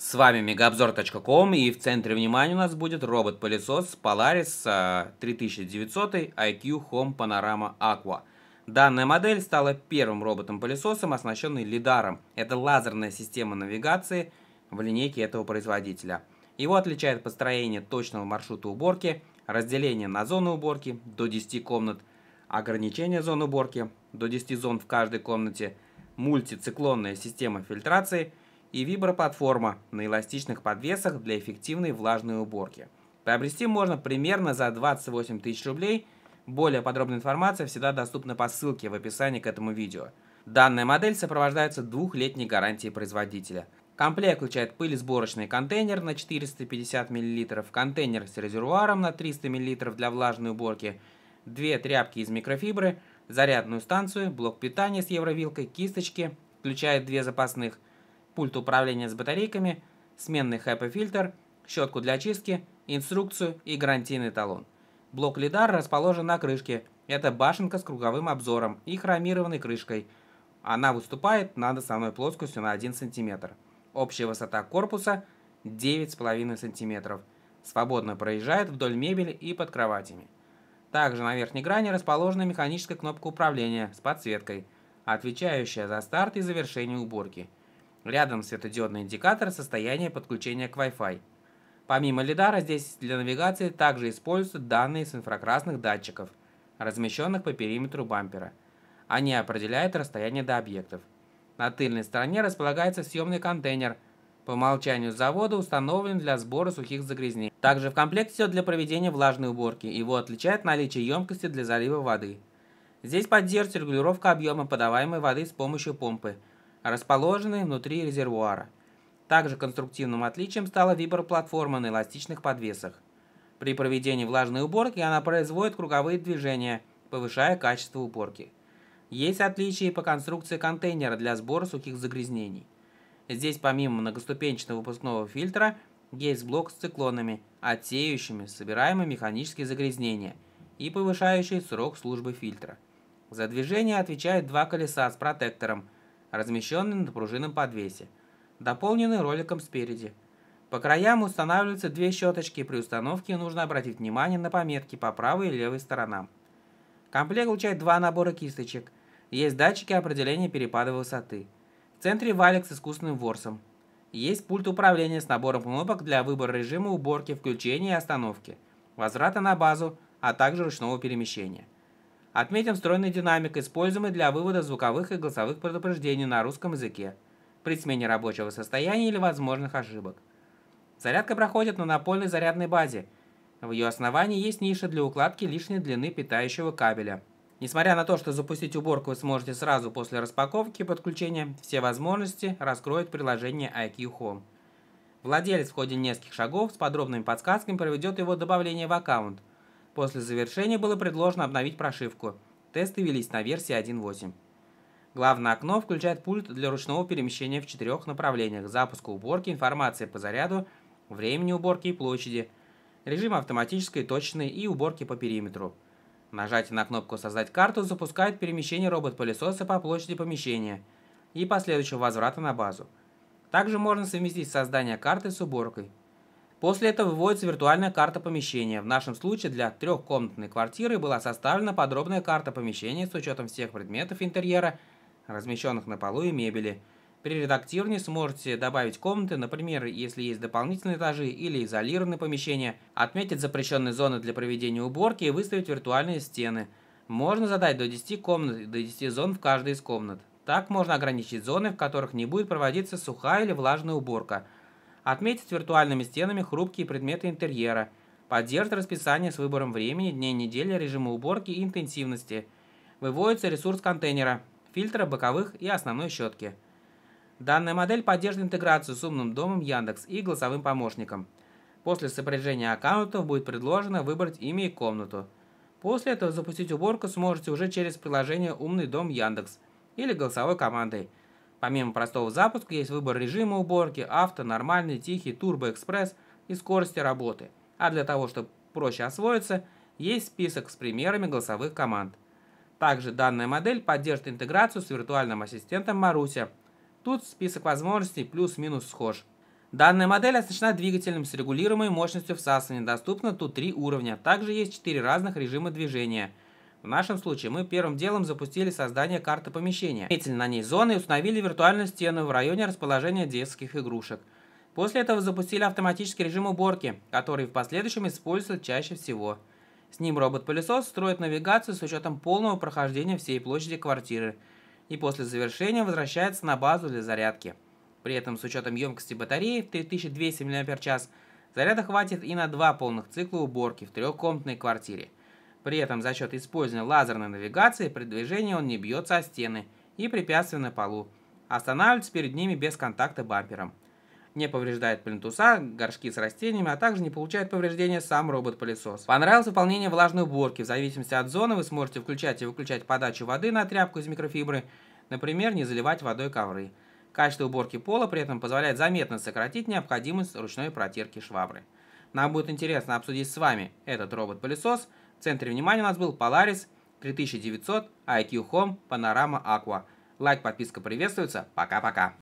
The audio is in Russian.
С вами мегаобзор.ком и в центре внимания у нас будет робот-пылесос Polaris 3900 а, IQ Home Panorama Aqua. Данная модель стала первым роботом-пылесосом, оснащенный лидаром. Это лазерная система навигации в линейке этого производителя. Его отличает построение точного маршрута уборки, разделение на зоны уборки до 10 комнат, ограничение зоны уборки до 10 зон в каждой комнате, мультициклонная система фильтрации – и виброплатформа на эластичных подвесах для эффективной влажной уборки. Приобрести можно примерно за 28 тысяч рублей. Более подробная информация всегда доступна по ссылке в описании к этому видео. Данная модель сопровождается двухлетней гарантией производителя. Комплект включает пылесборочный контейнер на 450 мл, контейнер с резервуаром на 300 мл для влажной уборки, две тряпки из микрофибры, зарядную станцию, блок питания с евровилкой, кисточки, включает две запасных, пульт управления с батарейками, сменный HEPA-фильтр, щетку для очистки, инструкцию и гарантийный талон. Блок лидар расположен на крышке. Это башенка с круговым обзором и хромированной крышкой. Она выступает над основной плоскостью на 1 см. Общая высота корпуса 9,5 см. Свободно проезжает вдоль мебели и под кроватями. Также на верхней грани расположена механическая кнопка управления с подсветкой, отвечающая за старт и завершение уборки – Рядом светодиодный индикатор состояния подключения к Wi-Fi. Помимо лидара здесь для навигации также используются данные с инфракрасных датчиков, размещенных по периметру бампера. Они определяют расстояние до объектов. На тыльной стороне располагается съемный контейнер – по умолчанию завода установлен для сбора сухих загрязнений. Также в комплекте все для проведения влажной уборки. Его отличает наличие емкости для залива воды. Здесь поддерживается регулировка объема подаваемой воды с помощью помпы – расположенные внутри резервуара. Также конструктивным отличием стала виброплатформа на эластичных подвесах. При проведении влажной уборки она производит круговые движения, повышая качество уборки. Есть отличия и по конструкции контейнера для сбора сухих загрязнений. Здесь помимо многоступенчатого выпускного фильтра есть блок с циклонами, отсеивающими собираемые механические загрязнения и повышающий срок службы фильтра. За движение отвечают два колеса с протектором – размещенный на пружинном подвесе, дополненный роликом спереди. По краям устанавливаются две щеточки, при установке нужно обратить внимание на пометки по правой и левой сторонам. Комплект получает два набора кисточек. Есть датчики определения перепада высоты. В центре валик с искусственным ворсом. Есть пульт управления с набором кнопок для выбора режима уборки, включения и остановки, возврата на базу, а также ручного перемещения. Отметим встроенный динамик, используемый для вывода звуковых и голосовых предупреждений на русском языке при смене рабочего состояния или возможных ошибок. Зарядка проходит на напольной зарядной базе. В ее основании есть ниша для укладки лишней длины питающего кабеля. Несмотря на то, что запустить уборку вы сможете сразу после распаковки и подключения, все возможности раскроет приложение IQ Home. Владелец в ходе нескольких шагов с подробными подсказками проведет его добавление в аккаунт, После завершения было предложено обновить прошивку. Тесты велись на версии 1.8. Главное окно включает пульт для ручного перемещения в четырех направлениях. Запуска уборки, информация по заряду, времени уборки и площади. Режим автоматической, точной и уборки по периметру. Нажатие на кнопку «Создать карту» запускает перемещение робот-пылесоса по площади помещения и последующего возврата на базу. Также можно совместить создание карты с уборкой. После этого выводится виртуальная карта помещения. В нашем случае для трехкомнатной квартиры была составлена подробная карта помещения с учетом всех предметов интерьера, размещенных на полу и мебели. При редактировании сможете добавить комнаты, например, если есть дополнительные этажи или изолированные помещения, отметить запрещенные зоны для проведения уборки и выставить виртуальные стены. Можно задать до 10 комнат до 10 зон в каждой из комнат. Так можно ограничить зоны, в которых не будет проводиться сухая или влажная уборка – Отметить виртуальными стенами хрупкие предметы интерьера. Поддержит расписание с выбором времени, дней недели, режима уборки и интенсивности. Выводится ресурс контейнера, фильтра, боковых и основной щетки. Данная модель поддержит интеграцию с умным домом Яндекс и голосовым помощником. После сопряжения аккаунтов будет предложено выбрать имя и комнату. После этого запустить уборку сможете уже через приложение «Умный дом Яндекс» или голосовой командой – Помимо простого запуска есть выбор режима уборки, авто, нормальный, тихий, турбоэкспресс и скорости работы. А для того, чтобы проще освоиться, есть список с примерами голосовых команд. Также данная модель поддержит интеграцию с виртуальным ассистентом Маруся. Тут список возможностей плюс-минус схож. Данная модель оснащена двигателем с регулируемой мощностью всасывания, доступно тут три уровня. Также есть четыре разных режима движения – в нашем случае мы первым делом запустили создание карты помещения, отметили на ней зоны и установили виртуальную стену в районе расположения детских игрушек. После этого запустили автоматический режим уборки, который в последующем используется чаще всего. С ним робот-пылесос строит навигацию с учетом полного прохождения всей площади квартиры и после завершения возвращается на базу для зарядки. При этом с учетом емкости батареи в 3200 мАч заряда хватит и на два полных цикла уборки в трехкомнатной квартире – при этом за счет использования лазерной навигации при движении он не бьется о стены и препятствия на полу. А останавливается перед ними без контакта бампером. Не повреждает плинтуса, горшки с растениями, а также не получает повреждения сам робот-пылесос. Понравилось выполнение влажной уборки. В зависимости от зоны вы сможете включать и выключать подачу воды на тряпку из микрофибры, например, не заливать водой ковры. Качество уборки пола при этом позволяет заметно сократить необходимость ручной протирки швабры. Нам будет интересно обсудить с вами этот робот-пылесос – в центре внимания у нас был Polaris 3900 IQ Home Panorama Aqua. Лайк, подписка приветствуется. Пока-пока.